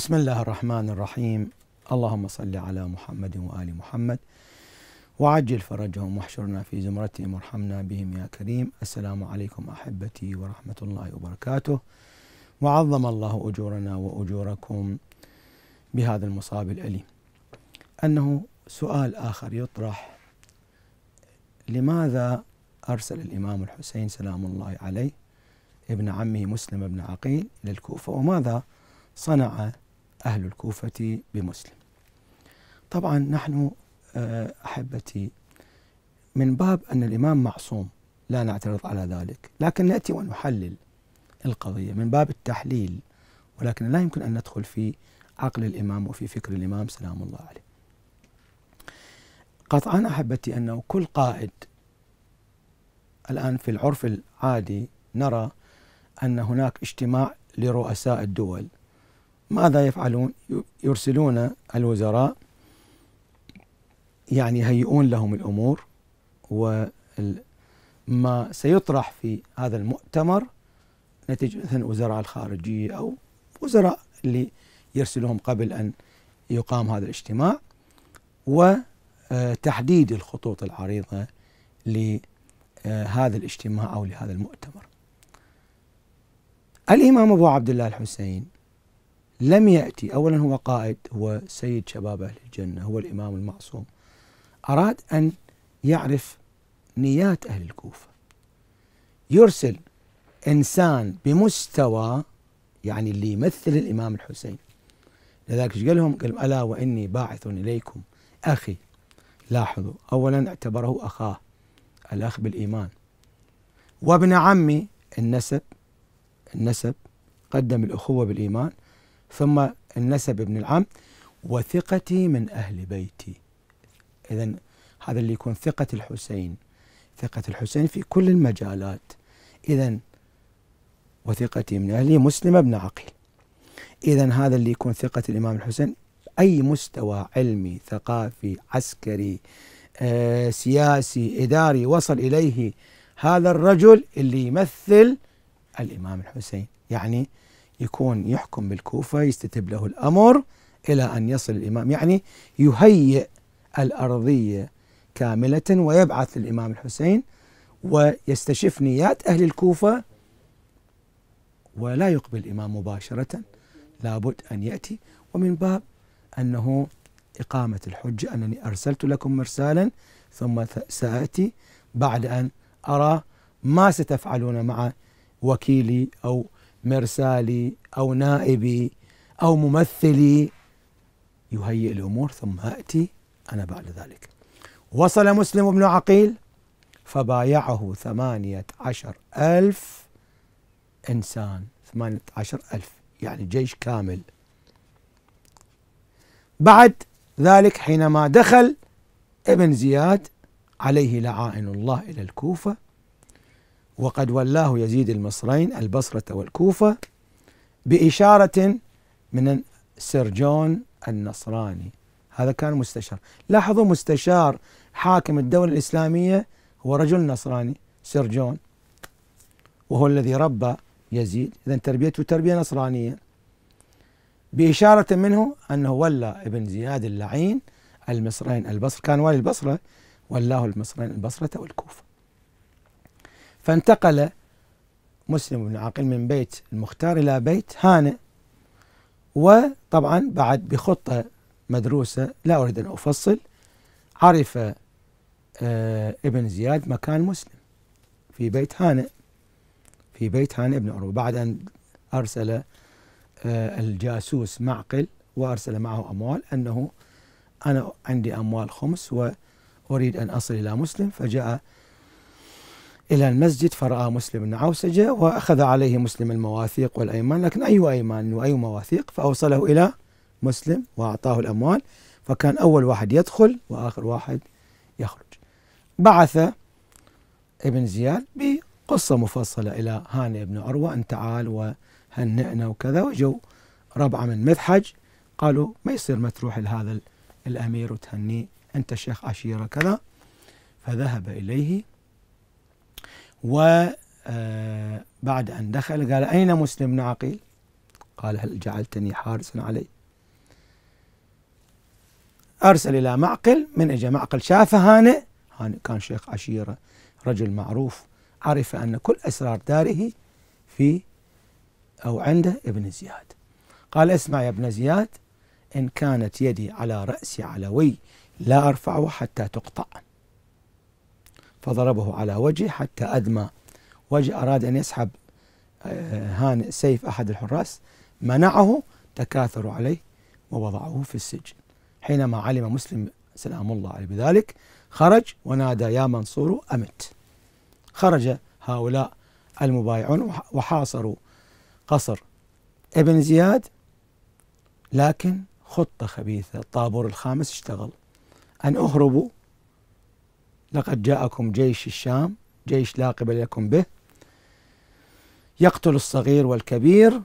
بسم الله الرحمن الرحيم اللهم صل على محمد وآل محمد وعجل فرجهم واحشرنا في زمرتهم وارحمنا بهم يا كريم السلام عليكم أحبتي ورحمة الله وبركاته وعظم الله أجورنا وأجوركم بهذا المصاب الأليم أنه سؤال آخر يطرح لماذا أرسل الإمام الحسين سلام الله عليه ابن عمه مسلم بن عقيل للكوفة وماذا صنع أهل الكوفة بمسلم طبعا نحن آه، أحبتي من باب أن الإمام معصوم لا نعترض على ذلك لكن نأتي ونحلل القضية من باب التحليل ولكن لا يمكن أن ندخل في عقل الإمام وفي فكر الإمام سلام الله عليه قطعا أحبتي أنه كل قائد الآن في العرف العادي نرى أن هناك اجتماع لرؤساء الدول ماذا يفعلون يرسلون الوزراء يعني يهيئون لهم الأمور وما سيطرح في هذا المؤتمر نتيجة مثلا وزراء الخارجية أو وزراء اللي يرسلهم قبل أن يقام هذا الاجتماع وتحديد آه، الخطوط العريضة لهذا آه، الاجتماع أو لهذا المؤتمر الإمام أبو عبد الله الحسين لم يأتي أولا هو قائد هو سيد شباب أهل الجنة هو الإمام المعصوم أراد أن يعرف نيات أهل الكوفة يرسل إنسان بمستوى يعني اللي يمثل الإمام الحسين لذلك ايش قال لهم؟ قال ألا وإني باعث إليكم أخي لاحظوا أولا اعتبره أخاه الأخ بالإيمان وابن عمي النسب النسب قدم الأخوة بالإيمان ثم النسب ابن العم وثقتي من أهل بيتي إذا هذا اللي يكون ثقة الحسين ثقة الحسين في كل المجالات إذا وثقتي من أهلي مسلم بن عقيل إذا هذا اللي يكون ثقة الإمام الحسين أي مستوى علمي ثقافي عسكري آه، سياسي إداري وصل إليه هذا الرجل اللي يمثل الإمام الحسين يعني يكون يحكم بالكوفة يستتب له الأمر إلى أن يصل الإمام يعني يهيئ الأرضية كاملة ويبعث للإمام الحسين ويستشف نيات أهل الكوفة ولا يقبل الإمام مباشرة لابد أن يأتي ومن باب أنه إقامة الحجة أنني أرسلت لكم مرسالا ثم سآتي بعد أن أرى ما ستفعلون مع وكيلي أو مرسالي أو نائبي أو ممثلي يهيئ الأمور ثم أتي أنا بعد ذلك وصل مسلم بن عقيل فبايعه ثمانية عشر ألف إنسان ثمانية عشر ألف يعني جيش كامل بعد ذلك حينما دخل ابن زياد عليه لعائن الله إلى الكوفة وقد ولاه يزيد المصرين البصرة والكوفة بإشارة من سرجون النصراني هذا كان مستشار لاحظوا مستشار حاكم الدولة الإسلامية هو رجل نصراني سرجون وهو الذي ربى يزيد إذا تربيته تربية نصرانية بإشارة منه أنه ولى ابن زياد اللعين المصرين البصر كان والي البصرة ولاه المصرين البصرة والكوفة فانتقل مسلم بن عاقل من بيت المختار إلى بيت هانئ وطبعا بعد بخطة مدروسة لا أريد أن أفصل عرف آه، ابن زياد مكان مسلم في بيت هانئ في بيت هانئ بن عروة بعد أن أرسل آه، الجاسوس معقل وأرسل معه أموال أنه أنا عندي أموال خمس وأريد أن أصل إلى مسلم فجاء إلى المسجد فرأى مسلم عوسجة وأخذ عليه مسلم المواثيق والأيمان لكن أي أيمان وأي مواثيق فأوصله إلى مسلم وأعطاه الأموال فكان أول واحد يدخل وآخر واحد يخرج بعث ابن زياد بقصة مفصلة إلى هاني بن عروة أن تعال وهنئنا وكذا وجو ربعة من مذحج قالوا ما يصير ما تروح لهذا الأمير وتهنيه أنت شيخ عشيرة كذا فذهب إليه وبعد آه، أن دخل قال أين مسلم بن عقيل قال هل جعلتني حارسا عليه أرسل إلى معقل من إجا معقل شافه هانئ هانئ كان شيخ عشيرة رجل معروف عرف أن كل أسرار داره في أو عند ابن زياد قال اسمع يا ابن زياد إن كانت يدي على رأسي علوي لا أرفعه حتى تقطع فضربه على وجهه حتى أدمى وجه أراد أن يسحب آه، هان سيف أحد الحراس منعه تكاثروا عليه ووضعوه في السجن حينما علم مسلم سلام الله عليه بذلك خرج ونادى يا منصور أمت خرج هؤلاء المبايعون وحاصروا قصر ابن زياد لكن خطة خبيثة الطابور الخامس اشتغل أن أهربوا لقد جاءكم جيش الشام جيش لا قبل لكم به يقتل الصغير والكبير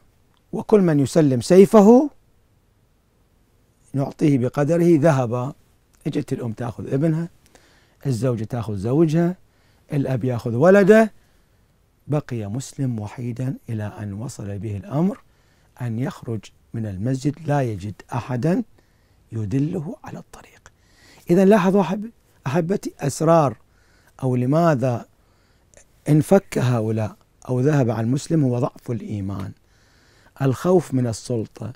وكل من يسلم سيفه نعطيه بقدره ذهب اجت الأم تأخذ ابنها الزوجة تأخذ زوجها الأب يأخذ ولده بقي مسلم وحيدا إلى أن وصل به الأمر أن يخرج من المسجد لا يجد أحدا يدله على الطريق إذا لاحظ واحد أحبتي أسرار أو لماذا انفك هؤلاء أو ذهب عن المسلم هو ضعف الإيمان الخوف من السلطة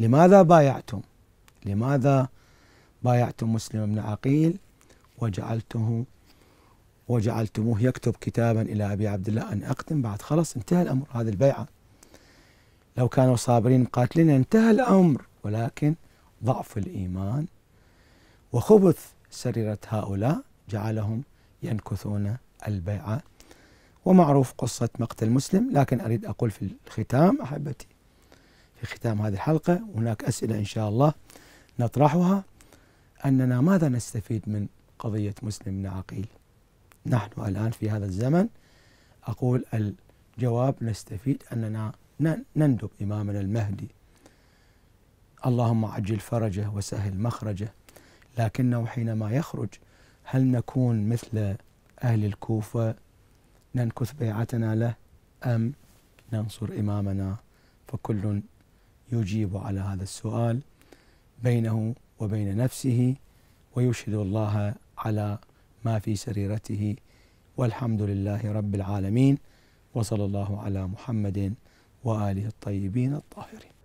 لماذا بايعتم لماذا بايعتم مسلم بن عقيل وجعلته وجعلتموه يكتب كتابا إلى أبي عبد الله أن أقدم بعد خلاص انتهى الأمر هذه البيعة لو كانوا صابرين قاتلين انتهى الأمر ولكن ضعف الإيمان وخبث سررت هؤلاء جعلهم ينكثون البيعة ومعروف قصة مقتل مسلم لكن أريد أقول في الختام أحبتي في ختام هذه الحلقة هناك أسئلة إن شاء الله نطرحها أننا ماذا نستفيد من قضية مسلم بن عقيل نحن الآن في هذا الزمن أقول الجواب نستفيد أننا نندب إمامنا المهدي اللهم عجل فرجه وسهل مخرجه لكنه حينما يخرج هل نكون مثل أهل الكوفة ننكث بيعتنا له أم ننصر إمامنا فكل يجيب على هذا السؤال بينه وبين نفسه ويشهد الله على ما في سريرته والحمد لله رب العالمين وصلى الله على محمد وآله الطيبين الطاهرين